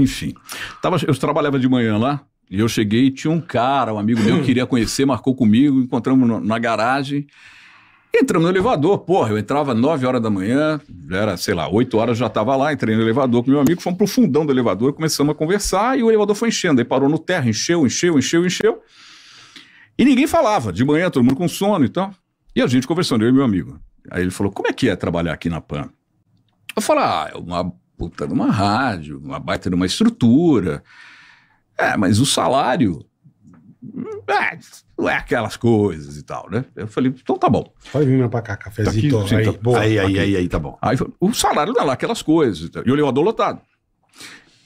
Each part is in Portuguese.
Enfim. Tava, eu trabalhava de manhã lá, e eu cheguei e tinha um cara, um amigo meu, queria conhecer, marcou comigo, encontramos no, na garagem. Entramos no elevador, porra, eu entrava 9 horas da manhã, era, sei lá, 8 horas já estava lá, entrei no elevador com meu amigo, fomos pro fundão do elevador, começamos a conversar e o elevador foi enchendo, aí parou no terra, encheu, encheu, encheu, encheu. E ninguém falava, de manhã todo mundo com sono e tal. E a gente conversando, eu e meu amigo. Aí ele falou, como é que é trabalhar aqui na PAN? Eu falei, ah, é uma puta numa uma rádio, uma baita numa estrutura. É, mas o salário hum, é, não é aquelas coisas e tal, né? Eu falei, então tá bom. Pode vir pra cá, cafezinho. Tá, tá. aí, aí, aí, aí, aí, tá bom. Aí o salário não é lá aquelas coisas. Tá? E, e o elevador lotado.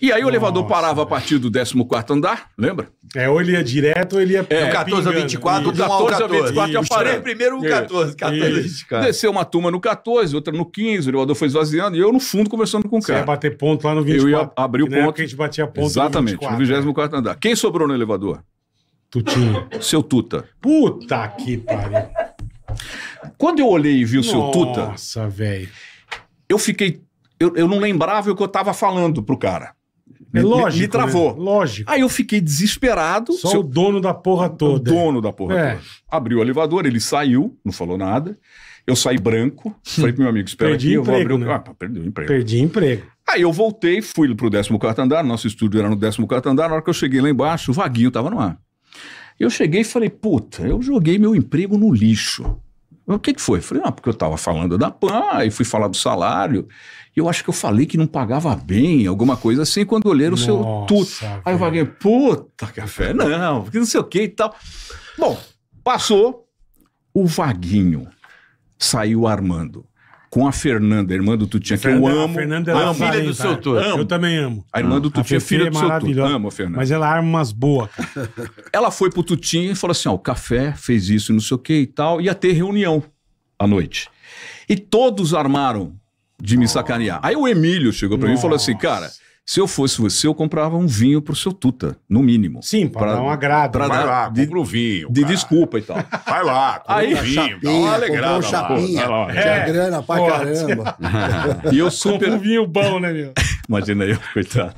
E aí o Nossa, elevador parava a partir do 14 andar, lembra? É, ou ele ia direto ou ele ia. É, do 14 a 24, do 14 a 24 Eu parei Primeiro no 14, 14 a 24. Desceu uma turma no 14, outra no 15, o elevador foi esvaziando e eu no fundo conversando com o cara. Você ia bater ponto lá no 24. Eu ia abrir o ponto. Que a gente batia ponto Exatamente, no 24 né? andar. Quem sobrou no elevador? Tutinho. Seu Tuta. Puta que pariu. Quando eu olhei e vi o seu Tuta. Nossa, velho. Eu fiquei. Eu, eu não lembrava o que eu tava falando pro cara. É me, lógico. Me né? travou. Né? Lógico. Aí eu fiquei desesperado. Só seu... o dono da porra toda. O dono da porra é. toda. Abriu o elevador, ele saiu, não falou nada. Eu saí branco, falei pro meu amigo, espera perdi aqui, emprego, eu vou abrir o... Né? Ah, perdi o emprego. Perdi emprego. Aí eu voltei, fui pro 14 andar, nosso estúdio era no 14 andar, na hora que eu cheguei lá embaixo, o Vaguinho tava no ar. Eu cheguei e falei, puta, eu joguei meu emprego no lixo. O que, que foi? Falei, ah, porque eu estava falando da PAN e fui falar do salário. E eu acho que eu falei que não pagava bem, alguma coisa assim, quando olhei o seu tudo. Aí eu falei, puta café, não, porque não sei o que e tal. Bom, passou. O Vaguinho saiu armando com a Fernanda, irmã do Tutinha, que eu amo. A Fernanda é a filha do seu Tutinha. Eu também amo. A irmã do Tutinha, filha é do seu Tutinha. Amo a Fernanda. Mas ela arma umas boas. ela foi pro Tutinha e falou assim, ó, o café fez isso, não sei o que e tal. Ia ter reunião à noite. E todos armaram de me sacanear. Aí o Emílio chegou para mim e falou assim, cara... Se eu fosse você, eu comprava um vinho pro seu Tuta, no mínimo. Sim, para dar um agrado. Pra né? vai dar, lá, de, compra um vinho. De cara. desculpa e tal. Vai lá, compra aí, um vinho, chapinha, dá uma alegrada um chapinha, lá. Lá. É, grana pra é, forte. caramba. e eu super... Compra um vinho bom, né, meu? Imagina eu, coitado.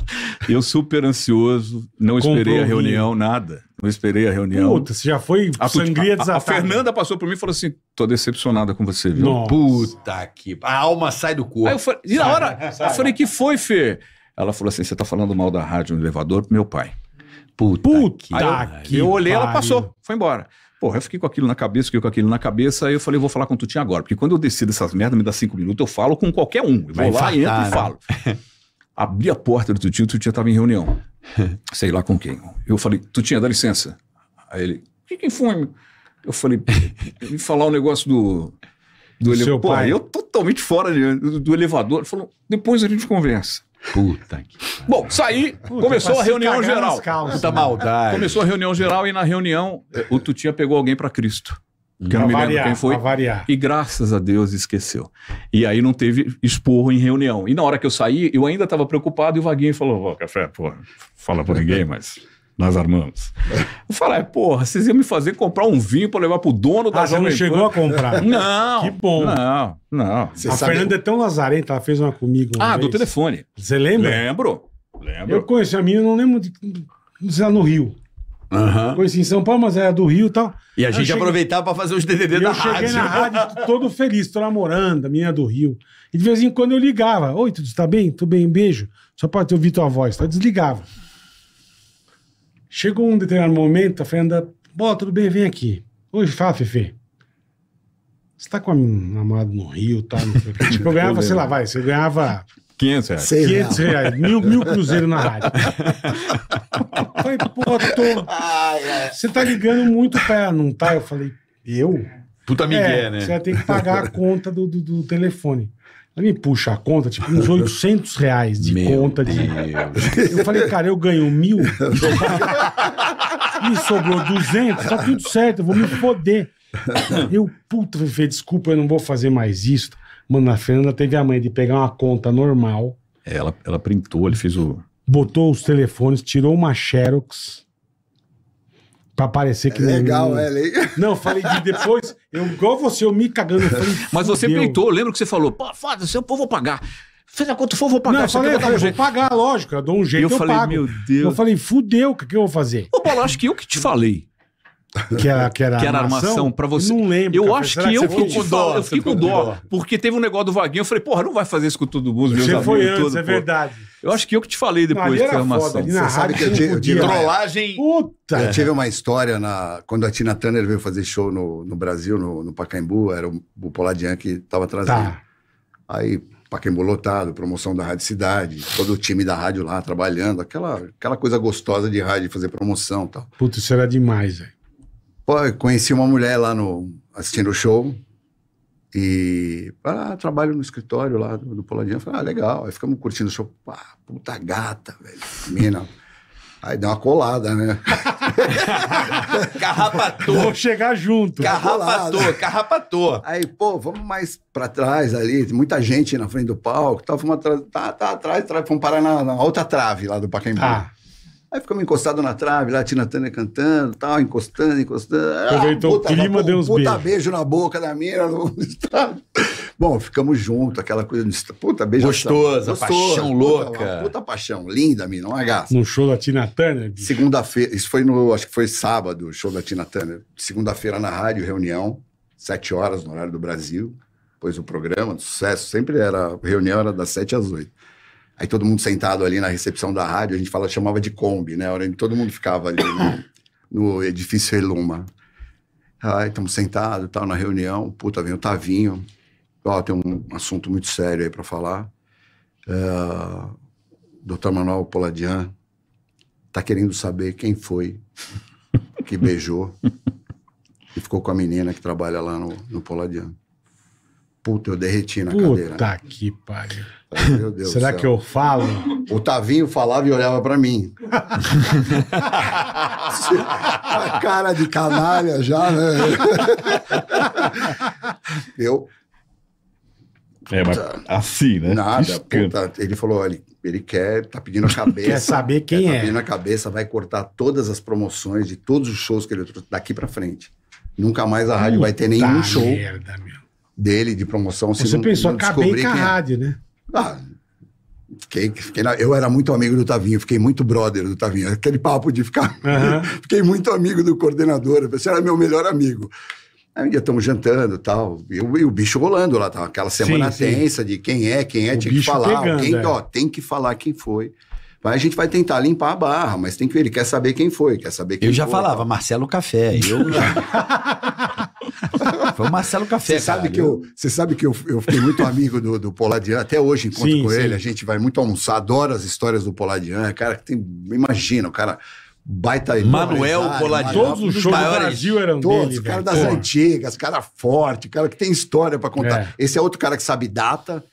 Eu super ansioso, não Comprou esperei a reunião, vinho. nada. Não esperei a reunião. Puta, você já foi a, sangria desatada. A, a Fernanda passou por mim e falou assim: tô decepcionada com você, viu? Nossa. Puta que. A alma sai do corpo. Aí eu falei, e na hora, sai, eu falei: que foi, Fê? Ela falou assim: você tá falando mal da rádio no elevador pro meu pai. Puta, Puta que, aí eu, que eu olhei, pariu. ela passou, foi embora. Porra, eu fiquei com aquilo na cabeça, fiquei com aquilo na cabeça, aí eu falei, vou falar com o Tutinha agora, porque quando eu decido essas merdas, me dá cinco minutos, eu falo com qualquer um. Eu vou lá, entro né? e falo. Abri a porta do Tutinha, o Tutinha tava em reunião. Sei lá com quem. Eu falei, Tutinha, dá licença. Aí ele, que quem foi? Meu? Eu falei, me falar o um negócio do... Do pai eu totalmente fora do, do elevador. Ele falou, depois a gente conversa. Puta que. Bom, saí, Puta, começou a reunião geral. Calças, Puta maldade. Começou a reunião geral e na reunião eh, o Tutinha pegou alguém para Cristo. Que eu não me lembro variar, quem foi. E graças a Deus esqueceu. E aí não teve esporro em reunião. E na hora que eu saí, eu ainda estava preocupado e o Vaguinho falou: Ô, café, pô, fala pra ninguém, mas nós armamos. Eu falei, porra, vocês iam me fazer comprar um vinho para levar pro dono da ah, Jovem Pan. não chegou a comprar? Não. Que bom. Não, não. Você a Fernanda eu... é tão lazarenta, ela fez uma comigo uma Ah, vez. do telefone. Você lembra? Lembro, lembro. Eu conheci a minha, não lembro de... Se ela no Rio. Uhum. Conheci em São Paulo, mas era do Rio e tal. E a gente cheguei... aproveitava para fazer os DDD da rádio. Eu cheguei na rádio todo feliz, tô namorando, a menina é do Rio. E de vez em quando eu ligava. Oi, tudo está bem? Tudo bem? Beijo. Só para ouvir tua voz. Tá? Desligava. Chegou um determinado momento, a Fernanda, pô, tudo bem, vem aqui. Oi, Fá, Fefe. Você tá com a namorada no Rio, tá? Tipo, eu ganhava, sei lá, vai, você ganhava 500 reais. 500 reais. Mil, mil cruzeiros na rádio. falei, pô, tô... Você tá ligando muito pra ela, não tá? Eu falei, eu? Puta migué, é, né? Você vai ter que pagar a conta do, do, do telefone. Aí me puxa a conta, tipo, uns 800 reais de Meu conta de. Deus. Eu falei, cara, eu ganho mil, me sobrou 200, tá tudo certo, eu vou me foder. Eu, puta, falei, desculpa, eu não vou fazer mais isso. Mano, a Fernanda teve a mãe de pegar uma conta normal. Ela, ela printou, ele fez o. Botou os telefones, tirou uma Xerox Pra parecer que. É legal, é não... é legal. Não, falei de depois, eu, igual você, eu me cagando. Eu falei, Mas você pintou peitou, lembra que você falou, pô, foda-se, eu vou pagar. Seja quanto for, vou pagar. Não, eu falei, eu um vou pagar, lógico, eu dou um jeito, eu, eu falei, pago. meu Deus. Eu falei, fudeu, o que, que eu vou fazer? Ô, Paulo, acho que eu que te falei. Que era, é que era, que era armação, armação pra você. Não lembro. Eu acho que, que eu que com dó. Eu fiquei com dó, Porque teve um negócio do Vaguinho. Eu falei, porra, não vai fazer isso com todo mundo, você Foi antes, todo, é verdade. Eu acho que eu que te falei depois que armação. Foda, você sabe que eu tive, de trollagem. Puta! Eu tive uma história na, quando a Tina Turner veio fazer show no, no Brasil, no, no Pacaembu. Era o, o Poladian que tava trazendo. Tá. Aí, Pacaembu lotado, promoção da Rádio Cidade, todo o time da rádio lá trabalhando, aquela, aquela coisa gostosa de rádio, fazer promoção e tal. Putz, isso era demais, velho. Pô, conheci uma mulher lá no assistindo o show e ah, trabalho no escritório lá do, do Poladinho. Falei, ah, legal. Aí ficamos curtindo o show. Ah, puta gata, velho. Mina. Aí deu uma colada, né? carrapatou. Vamos chegar junto. Carrapatou, carrapatou. Aí, pô, vamos mais pra trás ali. Muita gente na frente do palco. Tá, fomos atrás, tá, tá atrás, tá, fomos parar na, na outra trave lá do Pacaembu. Ah. Aí ficamos encostados na trave, lá a Tina Turner cantando, tal, encostando, encostando. Aproveitou ah, o clima, deu uns beijos. Puta beijo na boca da mina. No... Bom, ficamos juntos, aquela coisa. Puta beijo. Gostosa, gostosa paixão puta, louca. Puta, puta, paixão, linda, mina, uma gata. No show da Tina Turner? Segunda-feira, isso foi no, acho que foi sábado, o show da Tina Turner. Segunda-feira na rádio, reunião, sete horas no horário do Brasil. Depois o programa, sucesso, sempre era, reunião era das sete às oito. Aí todo mundo sentado ali na recepção da rádio, a gente fala, chamava de Kombi, né? hora que todo mundo ficava ali no, no edifício Eluma. Aí estamos sentados, tal, na reunião. Puta, vem o Tavinho. Ó, tem um assunto muito sério aí para falar. Uh, ah, Dr. Manuel Poladian tá querendo saber quem foi que beijou e ficou com a menina que trabalha lá no, no Poladian. Puta, eu derreti na Puta cadeira. Puta né? que pariu. Meu Deus Será que eu falo? O Tavinho falava e olhava para mim. a cara de canalha já, né? eu. é, mas assim, né? Nada, puta, ele falou, ele, ele quer, tá pedindo a cabeça. quer saber quem quer, tá é. Tá pedindo a cabeça, vai cortar todas as promoções de todos os shows que ele trouxe daqui para frente. Nunca mais a rádio Puta vai ter nenhum merda, show. Meu dele de promoção. Você se pensou, não acabei com a é. rádio, né? Ah, Fiquei, fiquei na, eu era muito amigo do Tavinho, fiquei muito brother do Tavinho. Aquele papo de ficar. Uhum. fiquei muito amigo do coordenador, você era meu melhor amigo. Aí um dia estamos jantando tal, e o, e o bicho rolando lá, tá, aquela semana sim, tensa sim. de quem é, quem é, o tinha que falar. Pegando, alguém, é. ó, tem que falar quem foi a gente vai tentar limpar a barra, mas tem que ver, ele quer saber quem foi, quer saber quem Eu já foi, falava, Marcelo Café, eu Foi o Marcelo Café, Você sabe que, eu, você sabe que eu, eu fiquei muito amigo do, do Poladian, até hoje encontro sim, com sim. ele, a gente vai muito almoçar, adoro as histórias do Poladian, é cara que tem, imagina, o cara baita Manuel Poladian. Todos os shows maiores, do Brasil eram todos, dele. Todos, cara das antigas, cara forte, cara que tem história para contar. É. Esse é outro cara que sabe data,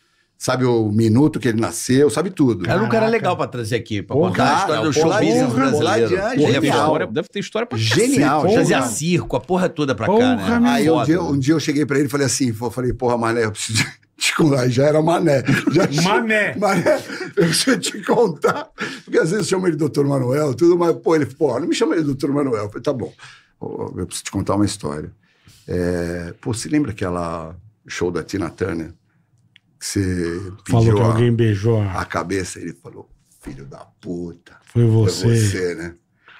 sabe o minuto que ele nasceu, sabe tudo. Era um cara legal pra trazer aqui, pra contar a história do show business brasileiro. Lá de, porra, deve, história, deve ter história pra Genial. fazer circo, a porra toda pra porra, cá, né? Aí um dia, um dia, eu cheguei pra ele e falei assim, falei, porra, Mané eu preciso... Desculpa, já era mané. Já mané. Mané, eu preciso te contar. Porque às vezes chama ele doutor Manuel, tudo, mas, pô, ele, pô, não me chama ele doutor Manuel. Eu falei, tá bom, eu preciso te contar uma história. É, pô, você lembra aquela show da Tina Turner? que você Falou que alguém beijou a... cabeça. Ele falou, filho da puta. Foi você. Foi você, né?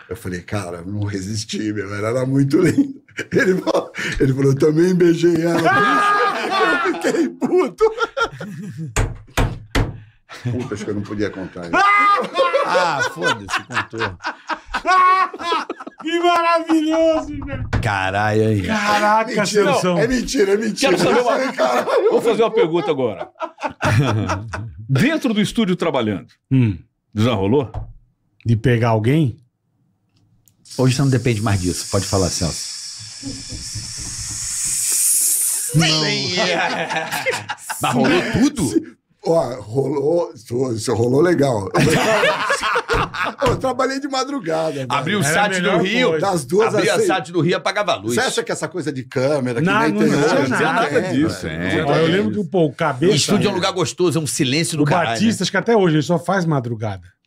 Eu falei, cara, não resisti, meu. Ela era muito linda. Ele falou, ele falou também beijei ela. eu fiquei puto. Puta, acho que eu não podia contar. isso. ah, foda-se, contou. que maravilhoso, meu. Caralho aí. Caraca, mentira, Sansão. É mentira, é mentira. Quero saber uma... Caralho. Vou fazer uma pergunta agora. Dentro do estúdio trabalhando, hum. já rolou? De pegar alguém? Hoje você não depende mais disso. Pode falar, Celso. Não. Mas rolou tudo? Ó, rolou, isso rolou legal. Eu trabalhei de madrugada. Abriu o SAT do Rio. Das duas Abriu a SAT do Rio, apagava a luz. Você acha que essa coisa de câmera, que não, não, não, é. não, tinha nada disso. É, é, eu lembro que, pô, o cabeça... O estúdio é um lugar gostoso, é um silêncio do, do caralho. O Batistas, né? que até hoje ele só faz madrugada.